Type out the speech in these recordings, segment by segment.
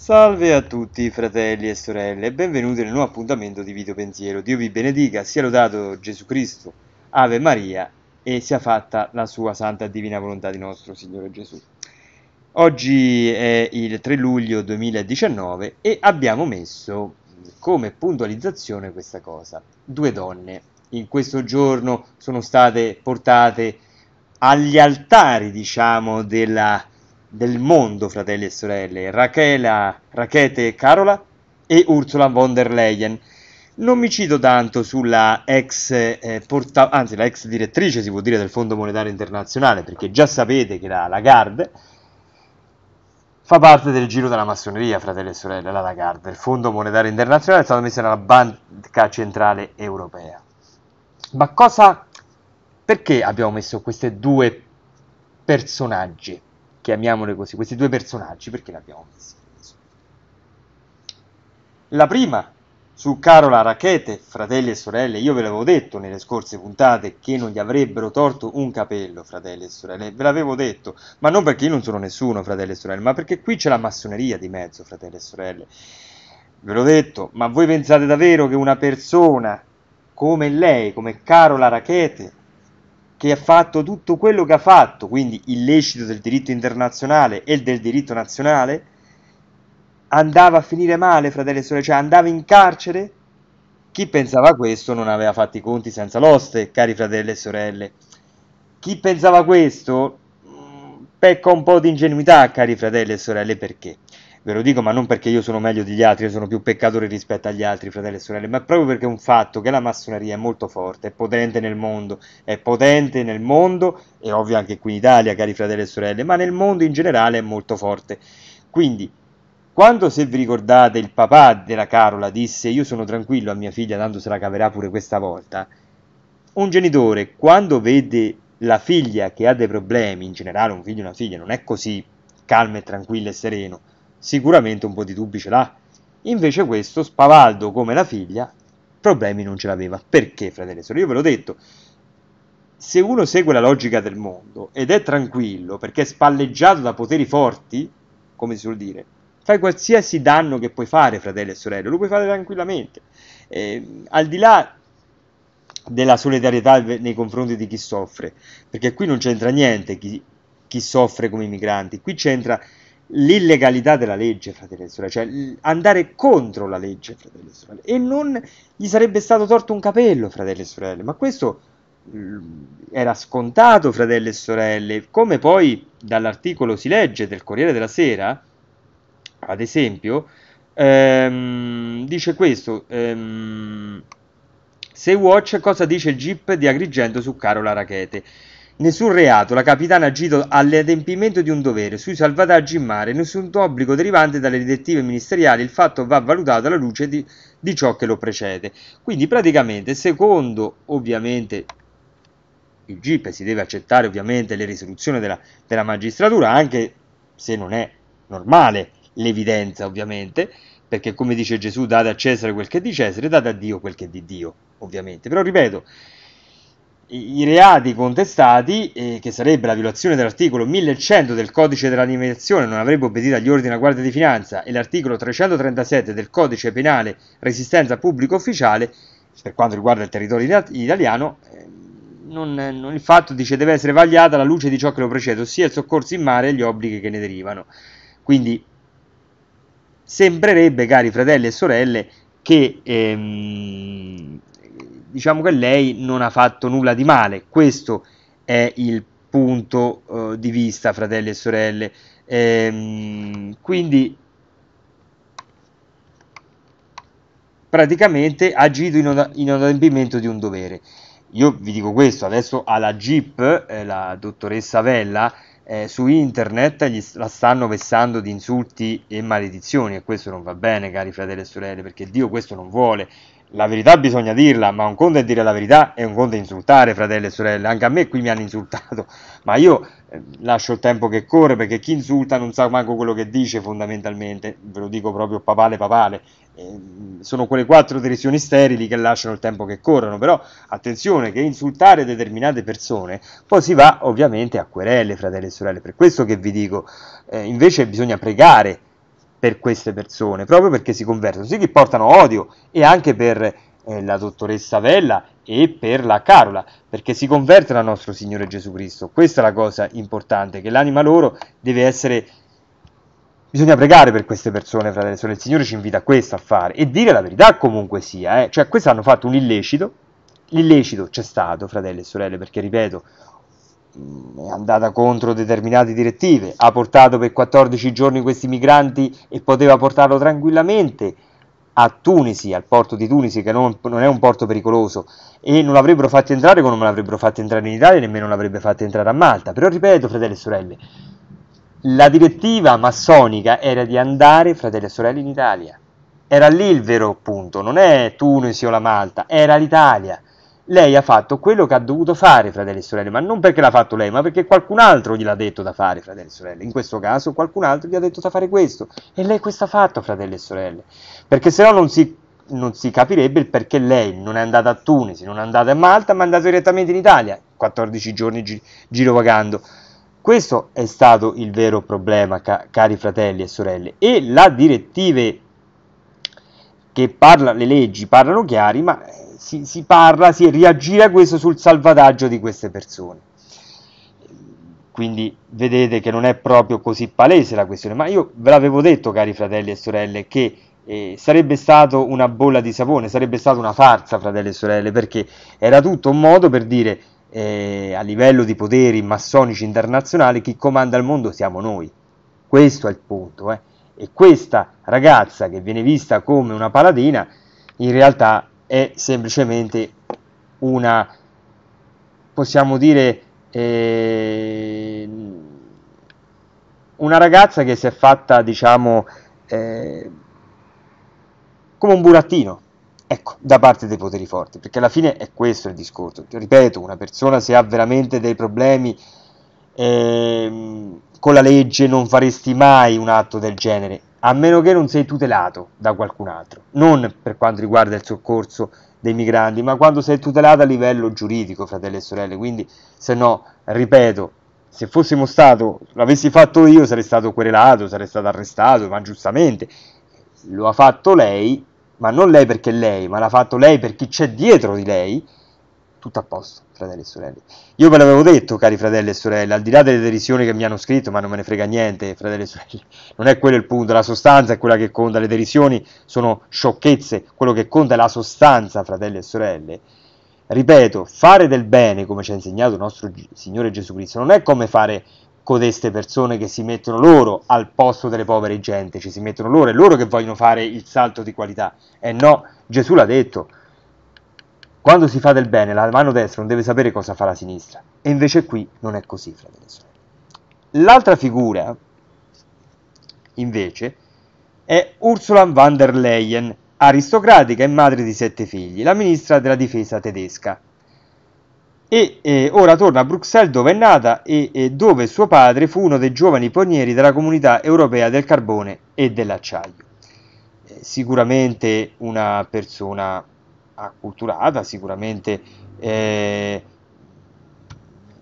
Salve a tutti fratelli e sorelle e benvenuti nel nuovo appuntamento di Video Pensiero. Dio vi benedica, sia lodato Gesù Cristo, Ave Maria e sia fatta la sua santa e divina volontà di nostro Signore Gesù. Oggi è il 3 luglio 2019 e abbiamo messo come puntualizzazione questa cosa. Due donne in questo giorno sono state portate agli altari, diciamo, della del mondo, fratelli e sorelle, Rachela, Rachete Carola e Ursula von der Leyen. Non mi cito tanto sulla ex, eh, porta- anzi, la ex direttrice, si può dire, del Fondo Monetario Internazionale, perché già sapete che la Lagarde fa parte del giro della massoneria, fratelli e sorelle, la Lagarde. Il Fondo Monetario Internazionale è stato messo nella Banca Centrale Europea. Ma cosa... Perché abbiamo messo questi due personaggi? chiamiamole così, questi due personaggi, perché li abbiamo messi? La prima su Carola Rachete, fratelli e sorelle, io ve l'avevo detto nelle scorse puntate che non gli avrebbero torto un capello, fratelli e sorelle, ve l'avevo detto, ma non perché io non sono nessuno, fratelli e sorelle, ma perché qui c'è la massoneria di mezzo, fratelli e sorelle. Ve l'ho detto, ma voi pensate davvero che una persona come lei, come Carola Rachete, che ha fatto tutto quello che ha fatto, quindi illecito del diritto internazionale e del diritto nazionale, andava a finire male, fratelli e sorelle, cioè andava in carcere? Chi pensava questo non aveva fatto i conti senza l'oste, cari fratelli e sorelle. Chi pensava questo mm, pecca un po' di ingenuità, cari fratelli e sorelle, perché? ve lo dico, ma non perché io sono meglio degli altri, io sono più peccatore rispetto agli altri fratelli e sorelle, ma proprio perché è un fatto che la massoneria è molto forte, è potente nel mondo, è potente nel mondo e ovvio anche qui in Italia, cari fratelli e sorelle, ma nel mondo in generale è molto forte. Quindi, quando se vi ricordate il papà della Carola disse io sono tranquillo a mia figlia, tanto se la caverà pure questa volta, un genitore quando vede la figlia che ha dei problemi, in generale un figlio e una figlia, non è così calmo e tranquillo e sereno, sicuramente un po' di dubbi ce l'ha. Invece questo, spavaldo come la figlia, problemi non ce l'aveva. Perché, fratello? e sorelle? Io ve l'ho detto, se uno segue la logica del mondo ed è tranquillo perché è spalleggiato da poteri forti, come si suol dire, fai qualsiasi danno che puoi fare, fratello e sorelle, lo puoi fare tranquillamente. Eh, al di là della solidarietà nei confronti di chi soffre, perché qui non c'entra niente chi, chi soffre come i migranti, qui c'entra l'illegalità della legge, fratelli e sorelle, cioè andare contro la legge, fratelli e sorelle, e non gli sarebbe stato torto un capello, fratelli e sorelle, ma questo mm, era scontato, fratelli e sorelle, come poi dall'articolo si legge del Corriere della Sera, ad esempio, ehm, dice questo, ehm, se Watch cosa dice il GIP di Agrigento su Carola Rachete? Nessun reato, la capitana ha agito all'adempimento di un dovere sui salvataggi in mare, nessun obbligo derivante dalle direttive ministeriali, il fatto va valutato alla luce di, di ciò che lo precede. Quindi praticamente, secondo ovviamente il GIP si deve accettare ovviamente le risoluzioni della, della magistratura, anche se non è normale l'evidenza ovviamente, perché come dice Gesù date a Cesare quel che è di Cesare, date a Dio quel che è di Dio ovviamente. Però ripeto, i reati contestati, eh, che sarebbe la violazione dell'articolo 1100 del codice dell'animazione non avrebbe obbedito agli ordini della Guardia di Finanza, e l'articolo 337 del codice penale resistenza pubblico ufficiale, per quanto riguarda il territorio italiano, eh, non, non, il fatto dice deve essere vagliata alla luce di ciò che lo precede, ossia il soccorso in mare e gli obblighi che ne derivano. Quindi sembrerebbe, cari fratelli e sorelle, che ehm, diciamo che lei non ha fatto nulla di male, questo è il punto eh, di vista, fratelli e sorelle. Ehm, quindi praticamente ha agito in, od- in adempimento di un dovere. Io vi dico questo, adesso alla GIP, eh, la dottoressa Vella, eh, su internet gli, la stanno vessando di insulti e maledizioni e questo non va bene, cari fratelli e sorelle, perché Dio questo non vuole la verità bisogna dirla, ma un conto è dire la verità e un conto è insultare, fratelli e sorelle. Anche a me qui mi hanno insultato, ma io eh, lascio il tempo che corre perché chi insulta non sa manco quello che dice fondamentalmente, ve lo dico proprio papale papale. Eh, sono quelle quattro derisioni sterili che lasciano il tempo che corrono, però attenzione che insultare determinate persone poi si va ovviamente a querelle, fratelli e sorelle. Per questo che vi dico, eh, invece bisogna pregare per queste persone, proprio perché si convertono, sì che portano odio e anche per eh, la dottoressa Vella e per la Carola, perché si convertono al nostro Signore Gesù Cristo. Questa è la cosa importante, che l'anima loro deve essere... Bisogna pregare per queste persone, fratello, e sorelle, il Signore ci invita a questo a fare e dire la verità comunque sia, eh. cioè questi hanno fatto un illecito, l'illecito c'è stato, fratelli e sorelle, perché ripeto, è andata contro determinate direttive, ha portato per 14 giorni questi migranti e poteva portarlo tranquillamente a Tunisi, al porto di Tunisi che non, non è un porto pericoloso e non l'avrebbero fatto entrare come non l'avrebbero fatto entrare in Italia, nemmeno l'avrebbe fatto entrare a Malta. Però ripeto, fratelli e sorelle, la direttiva massonica era di andare, fratelli e sorelle, in Italia. Era lì il vero punto, non è Tunisi o la Malta, era l'Italia lei ha fatto quello che ha dovuto fare, fratelli e sorelle, ma non perché l'ha fatto lei, ma perché qualcun altro gliel'ha detto da fare, fratelli e sorelle. In questo caso qualcun altro gli ha detto da fare questo. E lei questo ha fatto, fratelli e sorelle. Perché se no non si, non si capirebbe il perché lei non è andata a Tunisi, non è andata a Malta, ma è andata direttamente in Italia, 14 giorni gi- girovagando. Questo è stato il vero problema, ca- cari fratelli e sorelle. E la direttive che parla, le leggi parlano chiari, ma si, si, parla, si reagisce a questo sul salvataggio di queste persone. Quindi vedete che non è proprio così palese la questione, ma io ve l'avevo detto, cari fratelli e sorelle, che eh, sarebbe stato una bolla di sapone, sarebbe stata una farsa, fratelli e sorelle, perché era tutto un modo per dire eh, a livello di poteri massonici internazionali chi comanda il mondo siamo noi. Questo è il punto. Eh. E questa ragazza che viene vista come una paladina, in realtà è semplicemente una, possiamo dire, eh, una ragazza che si è fatta, diciamo, eh, come un burattino, ecco, da parte dei poteri forti, perché alla fine è questo il discorso. ripeto, una persona se ha veramente dei problemi eh, con la legge non faresti mai un atto del genere, a meno che non sei tutelato da qualcun altro, non per quanto riguarda il soccorso dei migranti, ma quando sei tutelato a livello giuridico, fratelli e sorelle, quindi se no, ripeto, se fossimo stato, l'avessi fatto io, sarei stato querelato, sarei stato arrestato, ma giustamente, lo ha fatto lei, ma non lei perché lei, ma l'ha fatto lei per chi c'è dietro di lei, tutto a posto, fratelli e sorelle. Io ve l'avevo detto, cari fratelli e sorelle, al di là delle derisioni che mi hanno scritto, ma non me ne frega niente, fratelli e sorelle, non è quello il punto, la sostanza è quella che conta, le derisioni sono sciocchezze, quello che conta è la sostanza, fratelli e sorelle. Ripeto, fare del bene, come ci ha insegnato il nostro Signore Gesù Cristo, non è come fare codeste persone che si mettono loro al posto delle povere gente, ci si mettono loro, è loro che vogliono fare il salto di qualità. E eh no, Gesù l'ha detto, quando si fa del bene, la mano destra non deve sapere cosa fa la sinistra. E invece qui non è così, fratelli e sorelle. L'altra figura, invece, è Ursula von der Leyen, aristocratica e madre di sette figli, la ministra della difesa tedesca. E eh, ora torna a Bruxelles dove è nata e, e dove suo padre fu uno dei giovani pionieri della comunità europea del carbone e dell'acciaio. Eh, sicuramente una persona acculturata, sicuramente eh,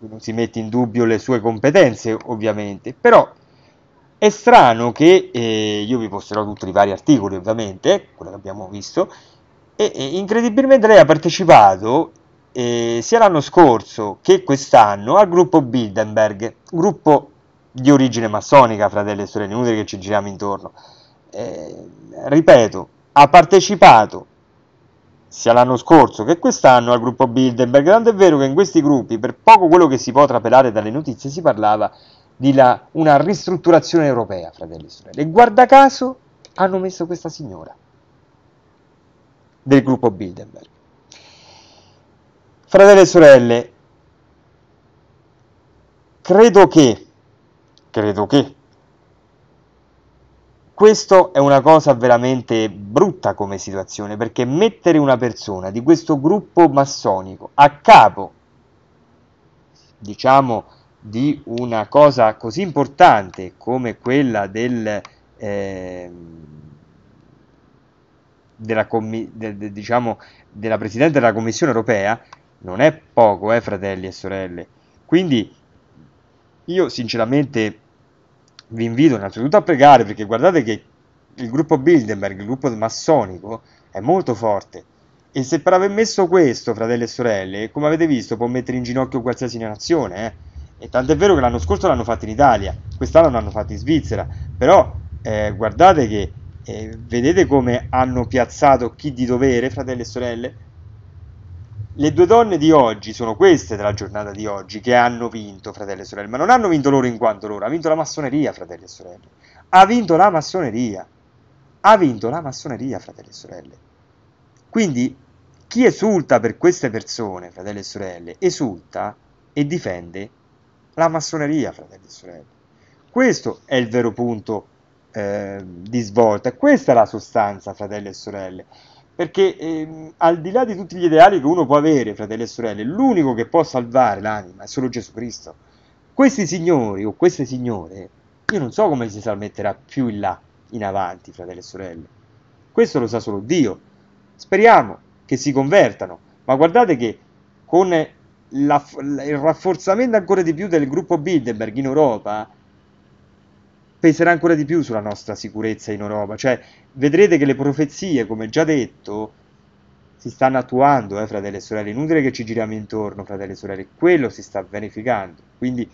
non si mette in dubbio le sue competenze ovviamente, però è strano che eh, io vi posterò tutti i vari articoli ovviamente, quello che abbiamo visto, e, e incredibilmente lei ha partecipato eh, sia l'anno scorso che quest'anno al gruppo Bildenberg, gruppo di origine massonica, fratelli e sorelle, inutile che ci giriamo intorno. Eh, ripeto, ha partecipato sia l'anno scorso che quest'anno al gruppo Bilderberg. Tanto è vero che in questi gruppi, per poco quello che si può trapelare dalle notizie, si parlava di la, una ristrutturazione europea, fratelli e sorelle. E guarda caso hanno messo questa signora del gruppo Bilderberg. Fratelli e sorelle, credo che, credo che questo è una cosa veramente brutta come situazione, perché mettere una persona di questo gruppo massonico a capo, diciamo, di una cosa così importante come quella del, eh, della, de, de, diciamo, della Presidente della Commissione europea, non è poco, eh, fratelli e sorelle. Quindi io sinceramente vi invito innanzitutto a pregare perché guardate che il gruppo Bilderberg, il gruppo massonico, è molto forte. E se per aver messo questo, fratelli e sorelle, come avete visto, può mettere in ginocchio qualsiasi nazione. Eh? E tant'è vero che l'anno scorso l'hanno fatto in Italia, quest'anno l'hanno fatto in Svizzera. Però eh, guardate che eh, vedete come hanno piazzato chi di dovere, fratelli e sorelle, le due donne di oggi sono queste della giornata di oggi che hanno vinto, fratelli e sorelle, ma non hanno vinto loro in quanto loro, ha vinto la massoneria, fratelli e sorelle. Ha vinto la massoneria. Ha vinto la massoneria, fratelli e sorelle. Quindi chi esulta per queste persone, fratelli e sorelle, esulta e difende la massoneria, fratelli e sorelle. Questo è il vero punto eh, di svolta, questa è la sostanza, fratelli e sorelle. Perché ehm, al di là di tutti gli ideali che uno può avere, fratelli e sorelle, l'unico che può salvare l'anima è solo Gesù Cristo. Questi signori o queste signore, io non so come si salmetterà più in là, in avanti, fratelli e sorelle. Questo lo sa solo Dio. Speriamo che si convertano, ma guardate che con la, il rafforzamento ancora di più del gruppo Bilderberg in Europa, peserà ancora di più sulla nostra sicurezza in Europa. Cioè, vedrete che le profezie, come già detto, si stanno attuando, eh, fratelli e sorelle. Inutile che ci giriamo intorno, fratelli e sorelle. Quello si sta verificando. Quindi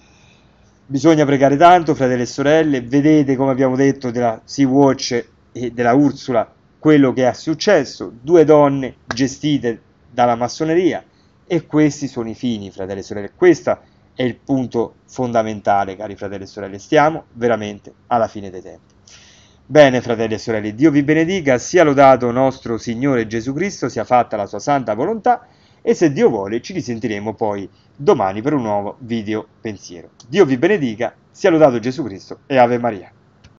bisogna pregare tanto, fratelli e sorelle. Vedete, come abbiamo detto, della Sea Watch e della Ursula, quello che è successo. Due donne gestite dalla massoneria. E questi sono i fini, fratelli e sorelle. Questa è è il punto fondamentale, cari fratelli e sorelle, stiamo veramente alla fine dei tempi. Bene, fratelli e sorelle, Dio vi benedica, sia lodato nostro Signore Gesù Cristo, sia fatta la sua santa volontà e se Dio vuole ci risentiremo poi domani per un nuovo video pensiero. Dio vi benedica, sia lodato Gesù Cristo e Ave Maria.